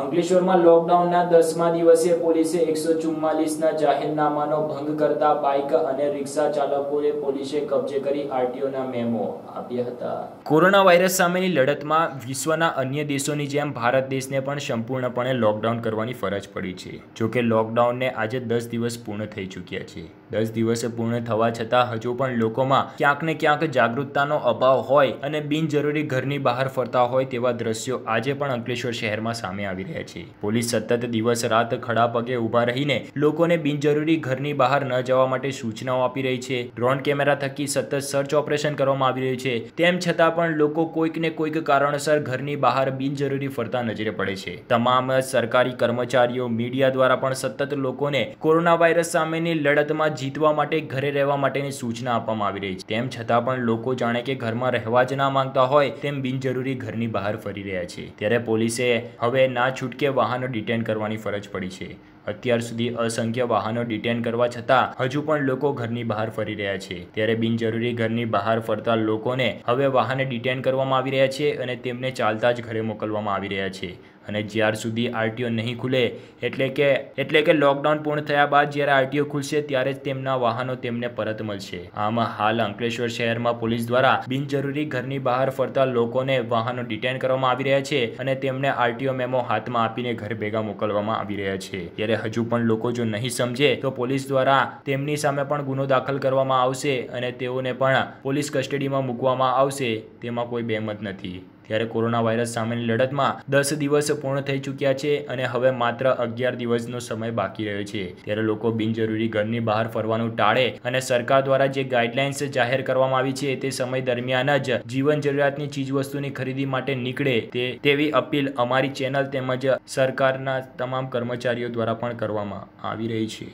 અંકલેશ્વરમાં લોકડાઉનના દસમા દિવસે પોલીસે એકસો ચુમ્માલીસના જાહેરનામાનો ભંગ કરતા બાઇક અને રિક્ષા ચાલકોએ પોલીસે કબજે કરી આરટીઓના મેમો આપ્યા હતા કોરોના વાયરસ સામેની લડતમાં વિશ્વના અન્ય દેશોની જેમ ભારત દેશને પણ સંપૂર્ણપણે લોકડાઉન કરવાની ફરજ પડી છે જોકે લોકડાઉનને આજે દસ દિવસ પૂર્ણ થઈ ચૂક્યા છે દસ દિવસે પૂર્ણ થવા છતાં હજુ પણ લોકોમાં ક્યાંક ને ક્યાંક જાગૃતતાનો અભાવ હોય અને બિનજરૂરી ઘરની બહાર ફરતા હોય તેવા દ્રશ્યો આજે પણ અંકલેશ્વર શહેરમાં સામે આવી રહ્યા છે પોલીસ સતત દિવસ રાત ખડા પગે ઊભા રહીને લોકોને બિનજરૂરી ઘરની બહાર ન જવા માટે સૂચનાઓ આપી રહી છે ડ્રોન કેમેરા થકી સતત સર્ચ ઓપરેશન કરવામાં આવી રહ્યું છે તેમ છતાં પણ લોકો કોઈક ને કોઈક કારણસર ઘરની બહાર બિનજરૂરી ફરતા નજરે પડે છે તમામ સરકારી કર્મચારીઓ મીડિયા દ્વારા પણ સતત લોકોને કોરોના વાયરસ સામેની લડતમાં જીતવા માટે ઘરે રહેવા માટેની સૂચના આપવામાં આવી રહી છે તેમ છતાં પણ લોકો જાણે કે ઘરમાં રહેવા જ ના માંગતા હોય તેમ બિનજરૂરી ઘરની બહાર ફરી રહ્યા છે ત્યારે પોલીસે હવે ના છૂટકે વાહનો ડિટેન કરવાની ફરજ પડી છે અત્યાર સુધી અસંખ્ય વાહનો ડિટેન કરવા છતાં હજુ પણ લોકો ઘરની બહાર ફરી રહ્યા છે ત્યારે બિનજરૂરી ઘરની બહાર ફરતા લોકોને હવે વાહને ડિટેન કરવામાં આવી રહ્યા છે અને તેમને ચાલતા જ ઘરે મોકલવામાં આવી રહ્યા છે અને જ્યાર સુધી આરટીઓ નહીં ખુલે એટલે કે એટલે કે લોકડાઉન પૂર્ણ થયા બાદ જ્યારે આરટીઓ ખુલશે ત્યારે જ તેમના વાહનો તેમને પરત મળશે આમ હાલ અંકલેશ્વર શહેરમાં પોલીસ દ્વારા બિનજરૂરી ઘરની બહાર ફરતા લોકોને વાહનો ડિટેન કરવામાં આવી રહ્યા છે અને તેમને આરટીઓ મેમો હાથમાં આપીને ઘર ભેગા મોકલવામાં આવી રહ્યા છે ત્યારે હજુ પણ લોકો જો નહીં સમજે તો પોલીસ દ્વારા તેમની સામે પણ ગુનો દાખલ કરવામાં આવશે અને તેઓને પણ પોલીસ કસ્ટડીમાં મૂકવામાં આવશે તેમાં કોઈ બેમત નથી ત્યારે કોરોના વાયરસ સામેની લડતમાં દસ દિવસ પૂર્ણ થઈ ચૂક્યા છે અને હવે માત્ર અગિયાર દિવસનો સમય બાકી રહ્યો છે ત્યારે લોકો બિનજરૂરી ઘરની બહાર ફરવાનું ટાળે અને સરકાર દ્વારા જે ગાઈડલાઇન્સ જાહેર કરવામાં આવી છે તે સમય દરમિયાન જ જીવન જરૂરિયાતની ચીજવસ્તુની ખરીદી માટે નીકળે તે તેવી અપીલ અમારી ચેનલ તેમજ સરકારના તમામ કર્મચારીઓ દ્વારા પણ કરવામાં આવી રહી છે